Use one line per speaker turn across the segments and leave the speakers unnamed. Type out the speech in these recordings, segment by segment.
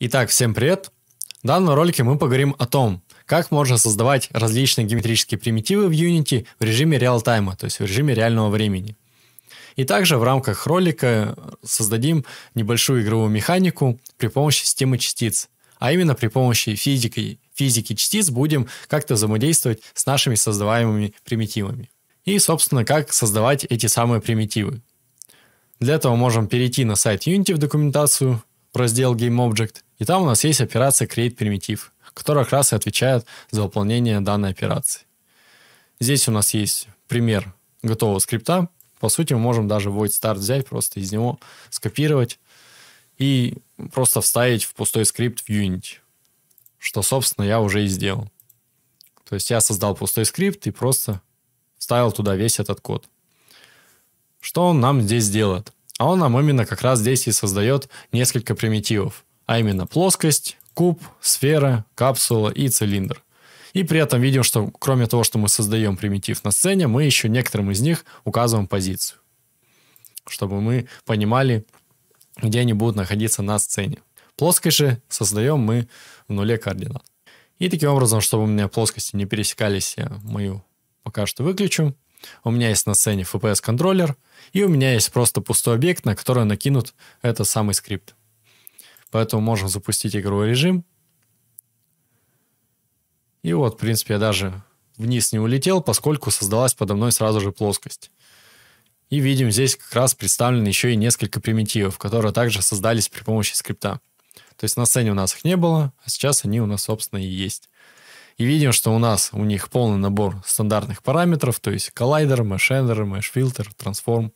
Итак, всем привет! В данном ролике мы поговорим о том, как можно создавать различные геометрические примитивы в Unity в режиме реалтайма, то есть в режиме реального времени. И также в рамках ролика создадим небольшую игровую механику при помощи системы частиц, а именно при помощи физики, физики частиц будем как-то взаимодействовать с нашими создаваемыми примитивами. И, собственно, как создавать эти самые примитивы. Для этого можем перейти на сайт Unity в документацию в раздел GameObject – и там у нас есть операция create примитив, которая как раз и отвечает за выполнение данной операции. Здесь у нас есть пример готового скрипта. По сути, мы можем даже void start взять, просто из него скопировать и просто вставить в пустой скрипт в Unity, что, собственно, я уже и сделал. То есть я создал пустой скрипт и просто вставил туда весь этот код. Что он нам здесь делает? А он нам именно как раз здесь и создает несколько примитивов а именно плоскость, куб, сфера, капсула и цилиндр. И при этом видим, что кроме того, что мы создаем примитив на сцене, мы еще некоторым из них указываем позицию, чтобы мы понимали, где они будут находиться на сцене. Плоскость же создаем мы в нуле координат. И таким образом, чтобы у меня плоскости не пересекались, я мою пока что выключу. У меня есть на сцене FPS-контроллер, и у меня есть просто пустой объект, на который накинут этот самый скрипт. Поэтому можем запустить игровой режим. И вот, в принципе, я даже вниз не улетел, поскольку создалась подо мной сразу же плоскость. И видим, здесь как раз представлены еще и несколько примитивов, которые также создались при помощи скрипта. То есть на сцене у нас их не было, а сейчас они у нас, собственно, и есть. И видим, что у нас у них полный набор стандартных параметров, то есть коллайдер, мешендер, эндер фильтр трансформ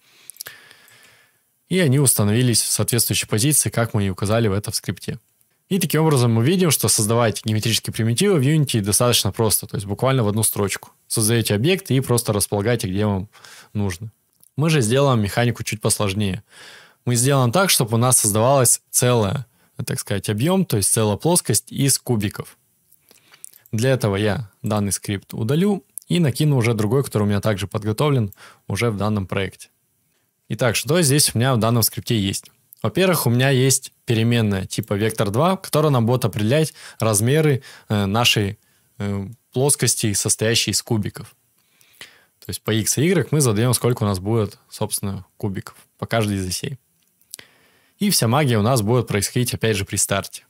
и они установились в соответствующей позиции, как мы и указали в этом скрипте. И таким образом мы видим, что создавать геометрические примитивы в Unity достаточно просто, то есть буквально в одну строчку. Создаете объект и просто располагаете, где вам нужно. Мы же сделаем механику чуть посложнее. Мы сделаем так, чтобы у нас создавалась целая, так сказать, объем, то есть целая плоскость из кубиков. Для этого я данный скрипт удалю и накину уже другой, который у меня также подготовлен уже в данном проекте. Итак, что здесь у меня в данном скрипте есть? Во-первых, у меня есть переменная типа вектор2, которая нам будет определять размеры э, нашей э, плоскости, состоящей из кубиков. То есть по x и y мы задаем, сколько у нас будет, собственно, кубиков по каждой из осей. И вся магия у нас будет происходить, опять же, при старте.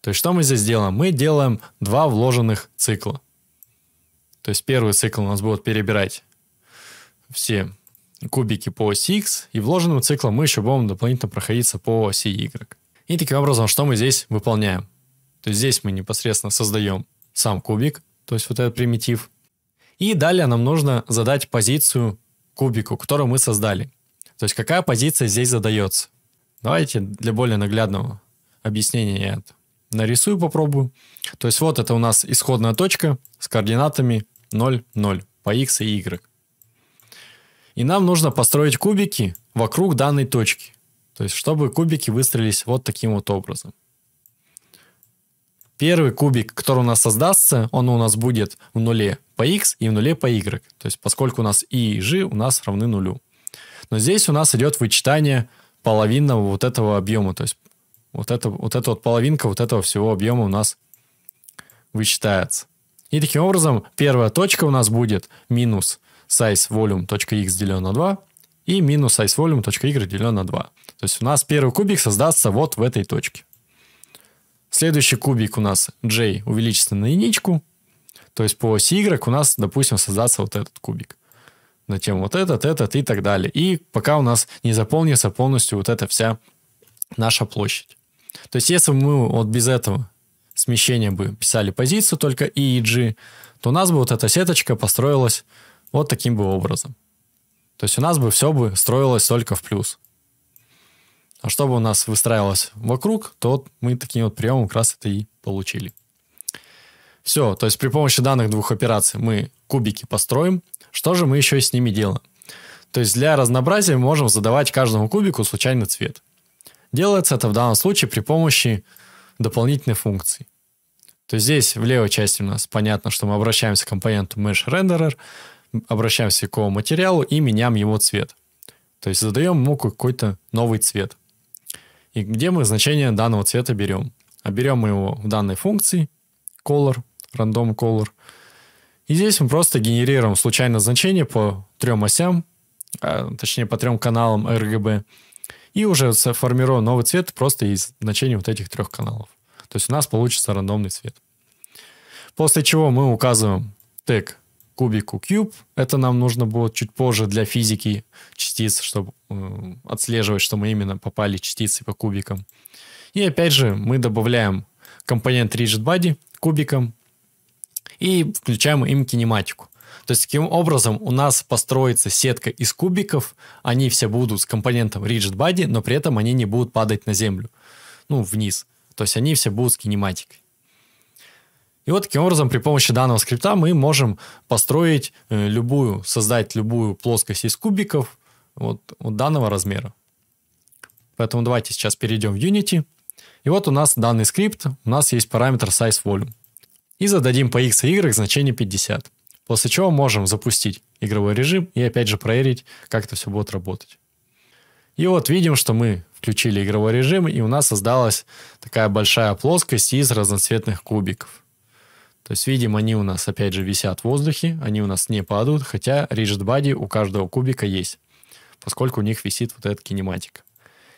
То есть что мы здесь делаем? Мы делаем два вложенных цикла. То есть первый цикл у нас будет перебирать все кубики по оси X, и вложенным циклом мы еще будем дополнительно проходиться по оси Y. И таким образом, что мы здесь выполняем? То есть здесь мы непосредственно создаем сам кубик, то есть вот этот примитив. И далее нам нужно задать позицию кубику, которую мы создали. То есть какая позиция здесь задается. Давайте для более наглядного объяснения я это нарисую, попробую. То есть вот это у нас исходная точка с координатами 0, 0 по x и y. И нам нужно построить кубики вокруг данной точки. То есть, чтобы кубики выстроились вот таким вот образом. Первый кубик, который у нас создастся, он у нас будет в нуле по x и в нуле по y. То есть, поскольку у нас и и g у нас равны нулю. Но здесь у нас идет вычитание половинного вот этого объема. То есть, вот, это, вот эта вот половинка вот этого всего объема у нас вычитается. И таким образом первая точка у нас будет минус sizeVolume.x делено на 2 и минус sizeVolume.y делено на 2. То есть у нас первый кубик создастся вот в этой точке. Следующий кубик у нас j увеличится на единичку. То есть по оси y у нас, допустим, создастся вот этот кубик. Затем вот этот, этот и так далее. И пока у нас не заполнится полностью вот эта вся наша площадь. То есть если мы вот без этого смещения бы писали позицию только e и g, то у нас бы вот эта сеточка построилась вот таким бы образом. То есть у нас бы все бы строилось только в плюс. А чтобы у нас выстраивалось вокруг, то мы таким вот приемом как раз это и получили. Все, то есть при помощи данных двух операций мы кубики построим. Что же мы еще с ними делаем? То есть для разнообразия мы можем задавать каждому кубику случайный цвет. Делается это в данном случае при помощи дополнительной функции. То есть здесь в левой части у нас понятно, что мы обращаемся к компоненту mesh renderer, обращаемся к какому материалу и меняем его цвет. То есть задаем ему какой-то новый цвет. И где мы значение данного цвета берем? А берем его в данной функции color, random color. И здесь мы просто генерируем случайное значение по трем осям, а, точнее по трем каналам RGB. И уже сформируем новый цвет просто из значения вот этих трех каналов. То есть у нас получится рандомный цвет. После чего мы указываем тег кубику куб. Это нам нужно было чуть позже для физики частиц, чтобы э, отслеживать, что мы именно попали частицы по кубикам. И опять же мы добавляем компонент rigid body кубиком и включаем им кинематику. То есть таким образом у нас построится сетка из кубиков, они все будут с компонентом rigid body, но при этом они не будут падать на землю, ну, вниз. То есть они все будут с кинематикой. И вот таким образом при помощи данного скрипта мы можем построить э, любую, создать любую плоскость из кубиков вот, вот данного размера. Поэтому давайте сейчас перейдем в Unity. И вот у нас данный скрипт, у нас есть параметр size volume. И зададим по x и y значение 50. После чего можем запустить игровой режим и опять же проверить, как это все будет работать. И вот видим, что мы включили игровой режим, и у нас создалась такая большая плоскость из разноцветных кубиков. То есть видим, они у нас опять же висят в воздухе, они у нас не падают, хотя rigid body у каждого кубика есть, поскольку у них висит вот этот кинематик.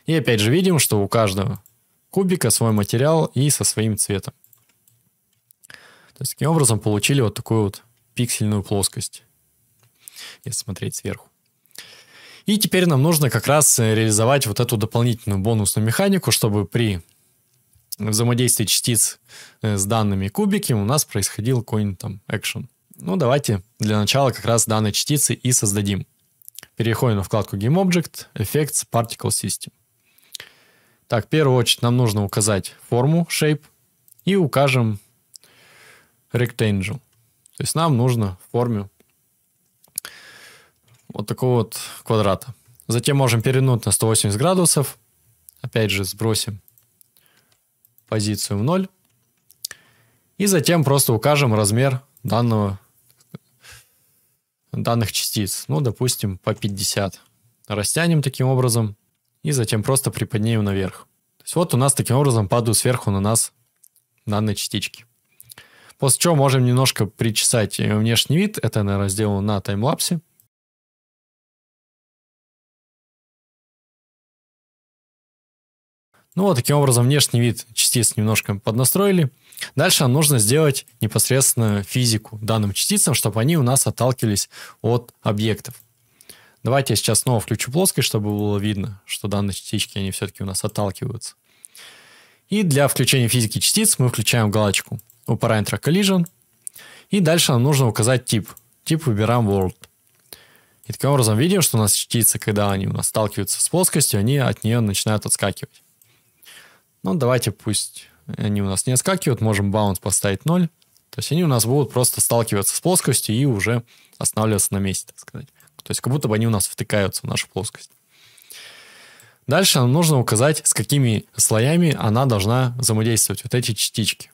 И опять же видим, что у каждого кубика свой материал и со своим цветом. То есть таким образом получили вот такую вот пиксельную плоскость, если смотреть сверху. И теперь нам нужно как раз э, реализовать вот эту дополнительную бонусную механику, чтобы при взаимодействие частиц э, с данными кубики у нас происходил какой-нибудь там экшен. Ну, давайте для начала как раз данные частицы и создадим. Переходим на вкладку Object, Effects, Particle System. Так, в первую очередь нам нужно указать форму, shape, и укажем rectangle. То есть нам нужно в форме вот такого вот квадрата. Затем можем перевернуть на 180 градусов. Опять же, сбросим позицию в 0. И затем просто укажем размер данного, данных частиц. Ну, допустим, по 50. Растянем таким образом и затем просто приподнимем наверх. То есть вот у нас таким образом падают сверху на нас данные частички. После чего можем немножко причесать внешний вид. Это, наверное, сделано на таймлапсе. Ну вот таким образом внешний вид частиц немножко поднастроили. Дальше нам нужно сделать непосредственно физику данным частицам, чтобы они у нас отталкивались от объектов. Давайте я сейчас снова включу плоскость, чтобы было видно, что данные частички, они все-таки у нас отталкиваются. И для включения физики частиц мы включаем галочку у параметра collision. И дальше нам нужно указать тип. Тип выбираем world. И таким образом видим, что у нас частицы, когда они у нас сталкиваются с плоскостью, они от нее начинают отскакивать. Ну, давайте пусть они у нас не отскакивают, можем баунс поставить 0. То есть они у нас будут просто сталкиваться с плоскостью и уже останавливаться на месте, так сказать. То есть как будто бы они у нас втыкаются в нашу плоскость. Дальше нам нужно указать, с какими слоями она должна взаимодействовать, вот эти частички.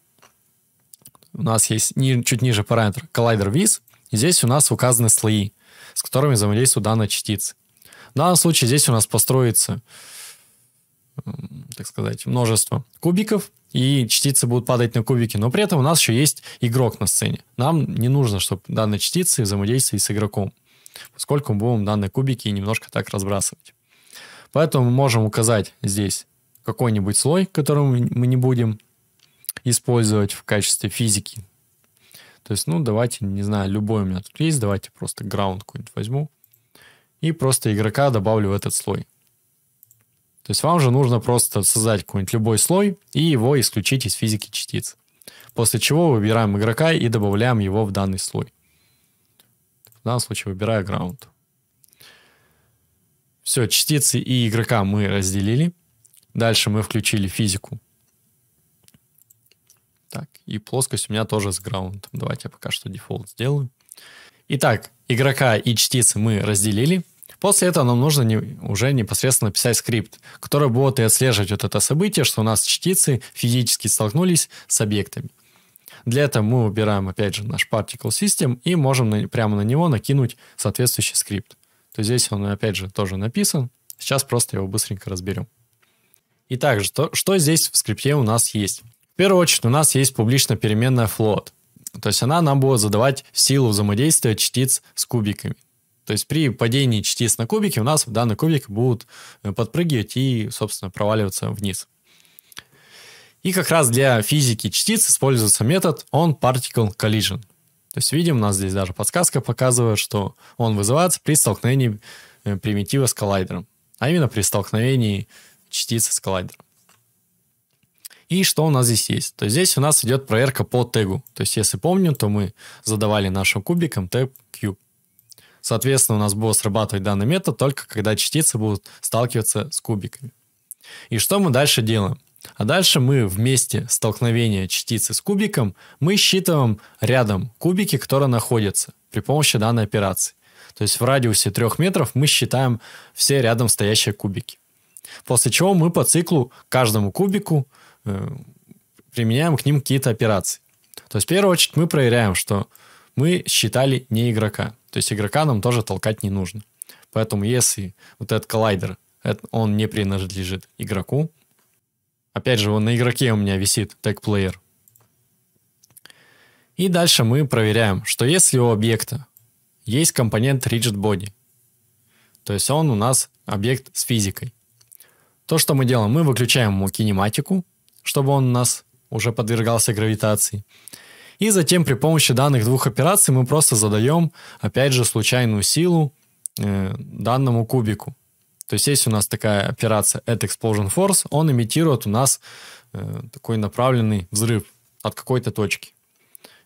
У нас есть ни, чуть ниже параметр коллайдер виз. Здесь у нас указаны слои, с которыми взаимодействуют данная частица. В данном случае здесь у нас построится так сказать, множество кубиков, и частицы будут падать на кубики, но при этом у нас еще есть игрок на сцене. Нам не нужно, чтобы данные частицы взаимодействовали с игроком, поскольку мы будем данные кубики немножко так разбрасывать. Поэтому мы можем указать здесь какой-нибудь слой, который мы не будем использовать в качестве физики. То есть, ну, давайте, не знаю, любой у меня тут есть, давайте просто ground какой-нибудь возьму и просто игрока добавлю в этот слой. То есть вам же нужно просто создать какой-нибудь любой слой и его исключить из физики частиц. После чего выбираем игрока и добавляем его в данный слой. В данном случае выбираю ground. Все, частицы и игрока мы разделили. Дальше мы включили физику. Так, и плоскость у меня тоже с ground. Давайте я пока что дефолт сделаю. Итак, игрока и частицы мы разделили. После этого нам нужно не, уже непосредственно писать скрипт, который будет и отслеживать вот это событие, что у нас частицы физически столкнулись с объектами. Для этого мы выбираем, опять же, наш Particle System и можем на, прямо на него накинуть соответствующий скрипт. То есть здесь он, опять же, тоже написан. Сейчас просто его быстренько разберем. И также, что, что здесь в скрипте у нас есть? В первую очередь у нас есть публичная переменная float. То есть она нам будет задавать силу взаимодействия частиц с кубиками. То есть при падении частиц на кубики у нас данный кубик будут э, подпрыгивать и, собственно, проваливаться вниз. И как раз для физики частиц используется метод on particle collision. То есть видим, у нас здесь даже подсказка показывает, что он вызывается при столкновении э, примитива с коллайдером, а именно при столкновении частицы с коллайдером. И что у нас здесь есть? То есть здесь у нас идет проверка по тегу. То есть если помню, то мы задавали нашим кубикам тег cube. Соответственно, у нас будет срабатывать данный метод только когда частицы будут сталкиваться с кубиками. И что мы дальше делаем? А дальше мы вместе столкновения частицы с кубиком мы считываем рядом кубики, которые находятся при помощи данной операции. То есть в радиусе 3 метров мы считаем все рядом стоящие кубики. После чего мы по циклу каждому кубику э, применяем к ним какие-то операции. То есть в первую очередь мы проверяем, что мы считали не игрока. То есть игрока нам тоже толкать не нужно. Поэтому если вот этот коллайдер, он не принадлежит игроку, опять же, он на игроке у меня висит, tag player. И дальше мы проверяем, что если у объекта есть компонент rigid body, то есть он у нас объект с физикой. То, что мы делаем, мы выключаем ему кинематику, чтобы он у нас уже подвергался гравитации. И затем при помощи данных двух операций мы просто задаем, опять же, случайную силу э, данному кубику. То есть есть у нас такая операция at explosion force, он имитирует у нас э, такой направленный взрыв от какой-то точки.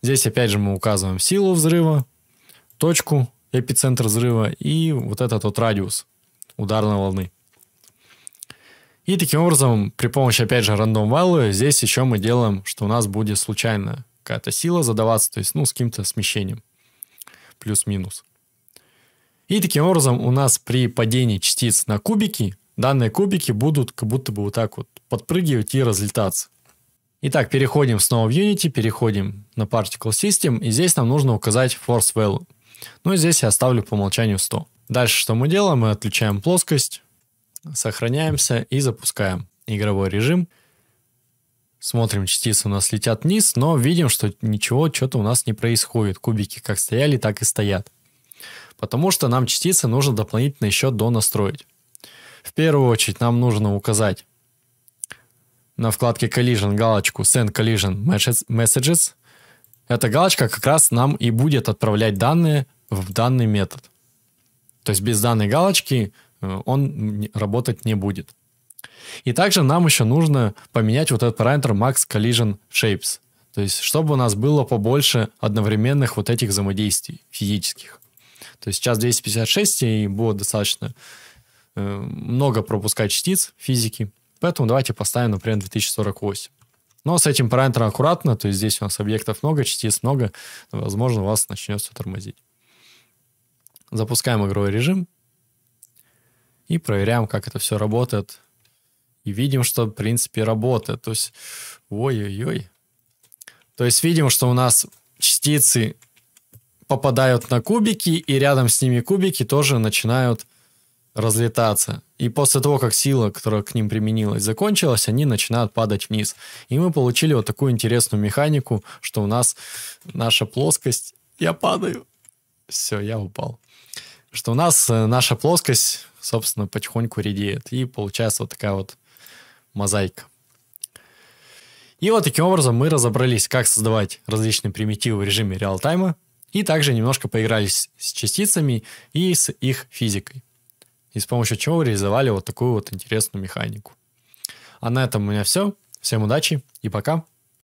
Здесь опять же мы указываем силу взрыва, точку, эпицентр взрыва и вот этот вот радиус ударной волны. И таким образом, при помощи, опять же, рандом value, здесь еще мы делаем, что у нас будет случайная какая-то сила задаваться, то есть, ну, с каким-то смещением, плюс-минус. И таким образом у нас при падении частиц на кубики, данные кубики будут как будто бы вот так вот подпрыгивать и разлетаться. Итак, переходим снова в Unity, переходим на Particle System, и здесь нам нужно указать Force Value. Ну, и здесь я оставлю по умолчанию 100. Дальше что мы делаем? Мы отключаем плоскость, сохраняемся и запускаем игровой режим – смотрим, частицы у нас летят вниз, но видим, что ничего, что-то у нас не происходит. Кубики как стояли, так и стоят. Потому что нам частицы нужно дополнительно еще донастроить. В первую очередь нам нужно указать на вкладке Collision галочку Send Collision Messages. Эта галочка как раз нам и будет отправлять данные в данный метод. То есть без данной галочки э, он работать не будет. И также нам еще нужно поменять вот этот параметр max collision shapes. То есть, чтобы у нас было побольше одновременных вот этих взаимодействий физических. То есть сейчас 256, и будет достаточно э, много пропускать частиц физики. Поэтому давайте поставим, например, 2048. Но с этим параметром аккуратно, то есть здесь у нас объектов много, частиц много, возможно, у вас начнется тормозить. Запускаем игровой режим и проверяем, как это все работает и видим, что, в принципе, работает. То есть, ой-ой-ой. То есть видим, что у нас частицы попадают на кубики, и рядом с ними кубики тоже начинают разлетаться. И после того, как сила, которая к ним применилась, закончилась, они начинают падать вниз. И мы получили вот такую интересную механику, что у нас наша плоскость... Я падаю. Все, я упал. Что у нас э, наша плоскость, собственно, потихоньку редеет. И получается вот такая вот мозаика. И вот таким образом мы разобрались, как создавать различные примитивы в режиме реалтайма, и также немножко поигрались с частицами и с их физикой. И с помощью чего реализовали вот такую вот интересную механику. А на этом у меня все. Всем удачи и пока.